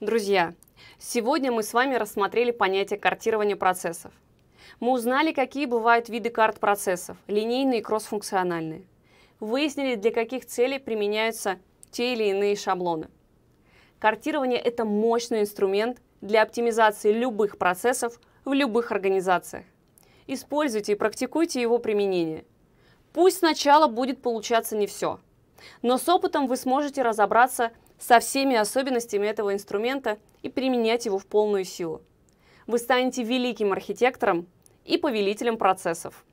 Друзья, сегодня мы с вами рассмотрели понятие картирования процессов. Мы узнали, какие бывают виды карт процессов – линейные и кроссфункциональные. Выяснили, для каких целей применяются те или иные шаблоны. Картирование – это мощный инструмент для оптимизации любых процессов в любых организациях. Используйте и практикуйте его применение. Пусть сначала будет получаться не все, но с опытом вы сможете разобраться со всеми особенностями этого инструмента и применять его в полную силу. Вы станете великим архитектором и повелителем процессов.